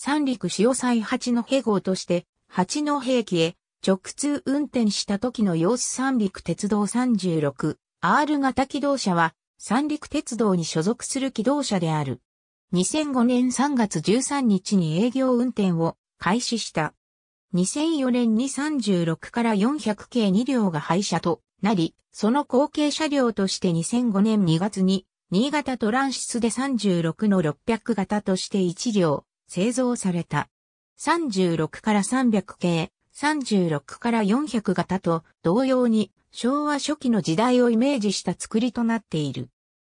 三陸潮祭八戸号として、八戸駅へ直通運転した時の様子三陸鉄道 36R 型機動車は三陸鉄道に所属する機動車である。2005年3月13日に営業運転を開始した。2004年に36から400系2両が廃車となり、その後継車両として2005年2月に新潟トランシスで36の600型として1両、製造された。36から300系、36から400型と同様に昭和初期の時代をイメージした作りとなっている。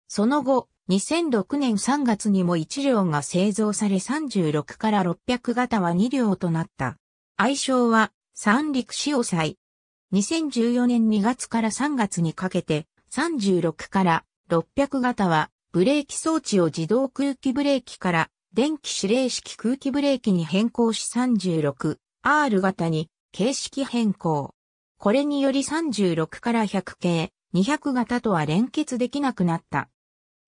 その後、2006年3月にも1両が製造され36から600型は2両となった。愛称は三陸潮祭。2014年2月から3月にかけて36から600型はブレーキ装置を自動空気ブレーキから電気指令式空気ブレーキに変更し 36R 型に形式変更。これにより36から100系、200型とは連結できなくなった。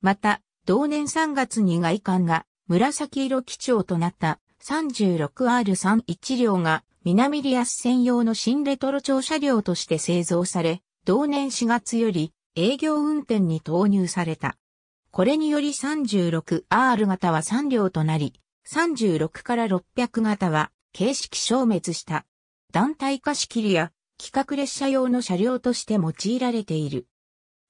また、同年3月に外観が紫色基調となった 36R31 両が南リアス専用の新レトロ庁車両として製造され、同年4月より営業運転に投入された。これにより 36R 型は3両となり、36から600型は形式消滅した。団体貸仕切りや企画列車用の車両として用いられている。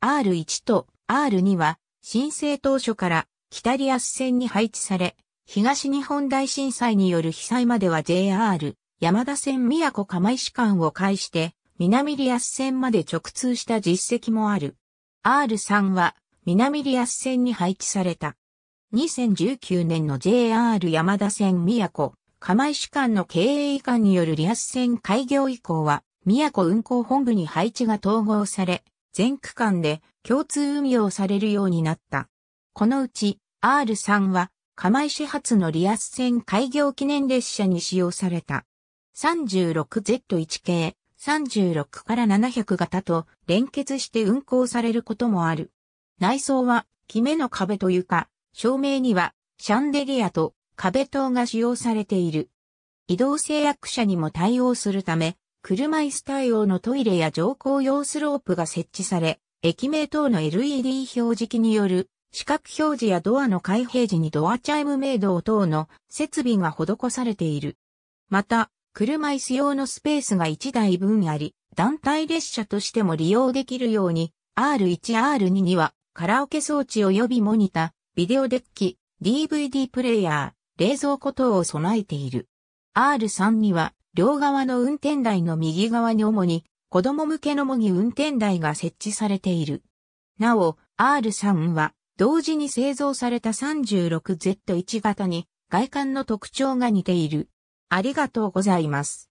R1 と R2 は申請当初から北リアス線に配置され、東日本大震災による被災までは JR 山田線宮古釜石間を介して南リアス線まで直通した実績もある。R3 は南リアス線に配置された。2019年の JR 山田線宮古、釜石間の経営移管によるリアス線開業以降は、宮古運行本部に配置が統合され、全区間で共通運用されるようになった。このうち R3 は釜石発のリアス線開業記念列車に使用された。36Z1 系36から700型と連結して運行されることもある。内装は、キメの壁と床、照明には、シャンデリアと壁灯が使用されている。移動制約者にも対応するため、車椅子対応のトイレや乗降用スロープが設置され、駅名等の LED 表示器による視覚表示やドアの開閉時にドアチャイム明度等の設備が施されている。また、車椅子用のスペースが1台分あり、団体列車としても利用できるように、R1R2 にはカラオケ装置及びモニタ、ビデオデッキ、DVD プレイヤー、冷蔵庫等を備えている。R3 には、両側の運転台の右側に主に、子供向けの模擬運転台が設置されている。なお、R3 は、同時に製造された 36Z1 型に、外観の特徴が似ている。ありがとうございます。